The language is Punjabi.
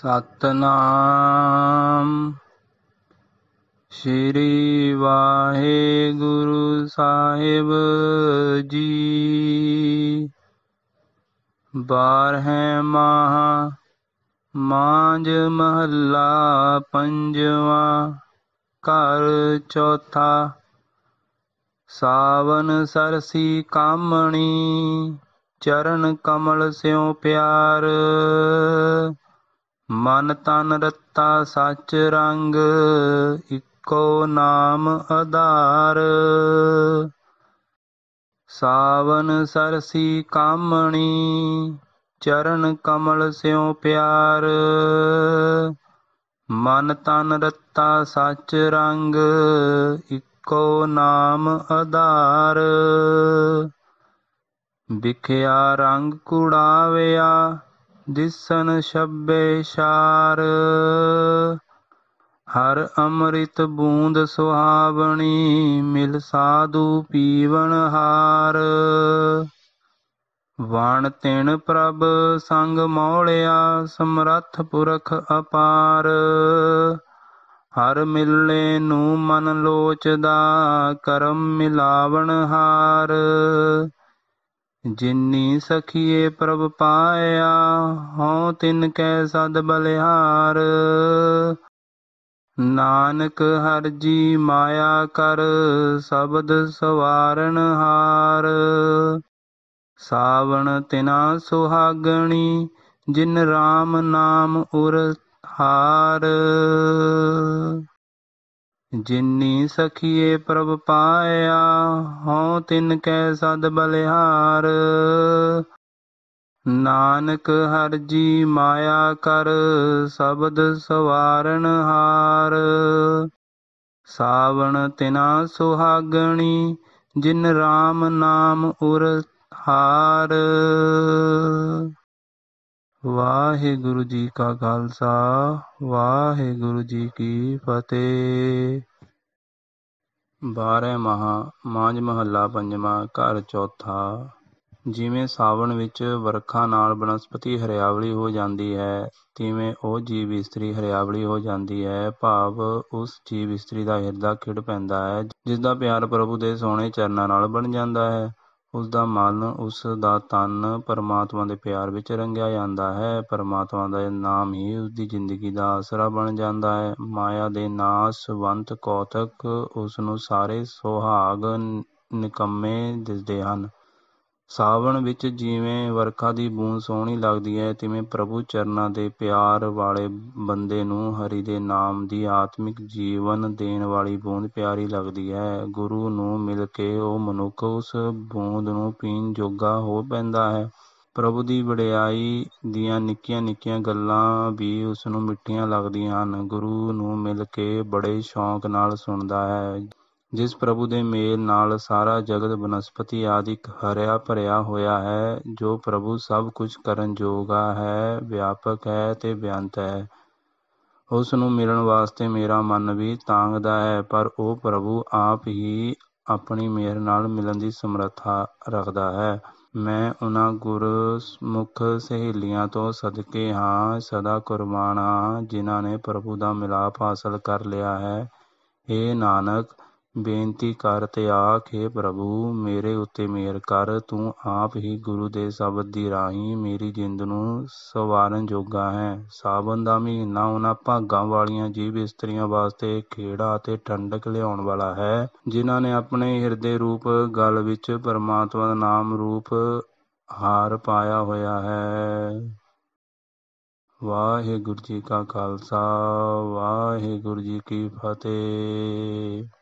ਸਤਨਾਮ ਸ੍ਰੀ ਵਾਹਿਗੁਰੂ ਸਾਹਿਬ ਜੀ ਬਾਰਹ ਮਾਹ ਮਾਂਜ ਮਹੱਲਾ ਪੰਜਵਾ ਘਰ ਚੌਥਾ ਸਾਵਨ ਸਰਸੀ ਕਾਮਣੀ ਚਰਨ ਕਮਲ ਸਿਉ ਪਿਆਰ ਮਨ ਤਨ ਰਤਾ ਸੱਚ ਰੰਗ ਇੱਕੋ ਨਾਮ ਆਧਾਰ ਸਾਵਨ ਸਰਸੀ ਕਾਮਣੀ ਚਰਨ ਕਮਲ ਸਿਉ ਪਿਆਰ ਮਨ ਤਨ ਰਤਾ ਸੱਚ ਰੰਗ ਇੱਕੋ ਨਾਮ ਆਧਾਰ ਵਿਖਿਆ ਰੰਗ ਕੁੜਾਵਿਆ ਦਿਸਨ ਛੱਬੇ ਸ਼ਾਰ ਹਰ ਅੰਮ੍ਰਿਤ ਬੂੰਦ ਸੁਹਾਵਣੀ ਮਿਲ ਸਾਧੂ ਪੀਵਨ ਹਾਰ ਵਣ ਤਿਣ ਪ੍ਰਭ ਸੰਗ ਮੌਲਿਆ ਸਮਰੱਥ ਪੁਰਖ ਅਪਾਰ ਹਰ ਮਿਲਨੇ ਨੂੰ ਮਨ ਲੋਚਦਾ ਕਰਮ ਮਿਲਾਵਣ ਹਾਰ ਜਿਨੀ ਸਖੀਏ ਪ੍ਰਭ ਪਾਇਆ ਹਉ ਤਿਨ ਕੈ ਸਦ ਬਲਿਹਾਰ ਨਾਨਕ ਹਰ ਜੀ ਮਾਇਆ ਕਰ ਸਬਦ ਸਵਾਰਨ ਹਾਰ ਸਾਵਣ ਤਿਨਾ ਸੁਹਾਗਣੀ ਜਿਨ RAM ਨਾਮ ਉਰ ਹਾਰ ਜਿਨੀ ਸਖੀਏ ਪ੍ਰਭ ਪਾਇਆ ਹਉ ਤਿਨ ਕੈ ਸਦ ਬਲਿਹਾਰ ਨਾਨਕ ਹਰ ਜੀ ਮਾਇਆ ਕਰ ਸਬਦ ਸਵਾਰਨ ਹਾਰ ਸਾਵਣ ਤਿਨਾ ਸੁਹਾਗਣੀ ਜਿਨ RAM ਨਾਮ ਉਰ ਹਾਰ ਵਾਹਿਗੁਰੂ ਜੀ ਕਾ ਖਾਲਸਾ ਵਾਹਿਗੁਰੂ ਜੀ ਕੀ ਫਤਿਹ ਮਹਾ ਮਾਂਜ ਮਹੱਲਾ ਪੰਜਵਾਂ ਘਰ ਚੌਥਾ ਜਿਵੇਂ ਸਾਵਣ ਵਿੱਚ ਵਰਖਾ ਨਾਲ ਬਨਸਪਤੀ ਹਰਿਆਵਲੀ ਹੋ ਜਾਂਦੀ ਹੈ ਤਿਵੇਂ ਉਹ ਜੀਵ ਇਸਤਰੀ ਹਰਿਆਵਲੀ ਹੋ ਜਾਂਦੀ ਹੈ ਭਾਵ ਉਸ ਜੀਵ ਇਸਤਰੀ ਦਾ ਹਿਰਦਾ ਖਿੜ ਪੈਂਦਾ ਹੈ ਜਿਸ ਦਾ ਪਿਆਰ ਪ੍ਰਭੂ ਦੇ ਸੋਹਣੇ ਚਰਨਾਂ ਨਾਲ ਬਣ ਜਾਂਦਾ ਹੈ ਉਸ ਦਾ ਮਨ ਉਸ ਦਾ ਤਨ ਪਰਮਾਤਮਾ ਦੇ ਪਿਆਰ ਵਿੱਚ ਰੰਗਿਆ ਜਾਂਦਾ ਹੈ ਪਰਮਾਤਮਾ ਦਾ ਨਾਮ ਹੀ ਉਸ ਦੀ ਜ਼ਿੰਦਗੀ ਦਾ ਆਸਰਾ ਬਣ ਜਾਂਦਾ ਹੈ ਮਾਇਆ ਦੇ ਨਾਸਵੰਤ ਕੌਤਕ ਉਸ ਨੂੰ ਸਾਰੇ ਸੁਹਾਗ ਨਿਕੰਮੇ ਦਿਸਦੇ ਹਨ ਸਾਵਣ ਵਿੱਚ ਜਿਵੇਂ ਵਰਖਾ ਦੀ ਬੂੰਦ ਸੋਹਣੀ ਲੱਗਦੀ ਹੈ ਤਿਵੇਂ ਪ੍ਰਭੂ ਚਰਨਾਂ ਦੇ ਪਿਆਰ ਵਾਲੇ ਬੰਦੇ ਨੂੰ ਹਰੀ ਦੇ ਨਾਮ ਦੀ ਆਤਮਿਕ ਜੀਵਨ ਦੇਣ ਵਾਲੀ ਬੂੰਦ ਪਿਆਰੀ ਲੱਗਦੀ ਹੈ ਗੁਰੂ ਨੂੰ ਮਿਲ ਕੇ ਉਹ ਮਨੁੱਖ ਉਸ ਬੂੰਦ ਨੂੰ ਪੀਣ ਜੋਗਾ ਹੋ ਪੈਂਦਾ ਹੈ ਪ੍ਰਭੂ ਦੀ ਵਡਿਆਈ ਦੀਆਂ ਨਿੱਕੀਆਂ-ਨਿੱਕੀਆਂ ਗੱਲਾਂ ਵੀ ਉਸ ਨੂੰ ਮਿੱਠੀਆਂ ਲੱਗਦੀਆਂ ਹਨ ਗੁਰੂ ਨੂੰ ਮਿਲ ਕੇ ਬੜੇ ਸ਼ੌਂਕ ਨਾਲ ਸੁਣਦਾ ਹੈ ਜਿਸ ਪ੍ਰਭੂ ਦੇ ਮੇਲ ਨਾਲ ਸਾਰਾ ਜਗਤ ਬਨਸਪਤੀ ਆਦਿਕ ਹਰਿਆ ਭਰਿਆ ਹੋਇਆ ਹੈ ਜੋ ਪ੍ਰਭੂ ਸਭ ਕੁਝ ਕਰਨ ਜੋਗਾ ਹੈ ਵਿਆਪਕ ਹੈ ਤੇ ਬਿਆੰਤ ਹੈ ਉਸ ਨੂੰ ਮਿਲਣ ਵਾਸਤੇ ਮੇਰਾ ਮਨ ਵੀ ਤਾਂਗਦਾ ਹੈ ਪਰ ਉਹ ਪ੍ਰਭੂ ਆਪ ਹੀ ਆਪਣੀ ਮਿਹਰ ਨਾਲ ਮਿਲਣ ਦੀ ਸਮਰੱਥਾ ਰੱਖਦਾ ਹੈ ਮੈਂ ਉਹਨਾਂ ਗੁਰਮੁਖ ਸਹੇਲੀਆਂ ਤੋਂ ਸਦਕੇ ਹਾਂ ਸਦਾ ਕੁਰਬਾਨ ਜਿਨ੍ਹਾਂ ਨੇ ਪ੍ਰਭੂ ਦਾ ਮਿਲਾਪ ਹਾਸਲ ਕਰ ਲਿਆ ਹੈ ਏ ਨਾਨਕ ਬੇਨਤੀ ਕਰ ਤੇ ਆਖੇ ਪ੍ਰਭੂ ਮੇਰੇ ਉੱਤੇ ਮਿਹਰ ਕਰ ਤੂੰ ਆਪ ਹੀ ਗੁਰੂ ਦੇ ਸ਼ਬਦ ਦੀ ਰਾਹੀਂ ਮੇਰੀ ਜਿੰਦ ਨੂੰ ਸਵਾਰਨ ਜੋਗਾ ਹੈ ਸਾਵਨ ਦਾ ਮਹੀਨਾ ਉਹਨਾਂ ਭਾਗਾਂ ਵਾਲੀਆਂ ਜੀਵ ਇਸਤਰੀਆਂ ਵਾਸਤੇ ਖੇੜਾ ਅਤੇ ਠੰਡਕ ਲਿਆਉਣ ਵਾਲਾ ਹੈ ਜਿਨ੍ਹਾਂ ਨੇ ਆਪਣੇ ਹਿਰਦੇ ਰੂਪ ਗਲ ਵਿੱਚ ਪਰਮਾਤਮਾ ਦਾ ਨਾਮ ਰੂਪ ਹਾਰ ਪਾਇਆ ਹੋਇਆ ਹੈ ਵਾਹਿਗੁਰੂ ਜੀ ਕਾ ਖਾਲਸਾ ਵਾਹਿਗੁਰੂ ਜੀ ਕੀ ਫਤਿਹ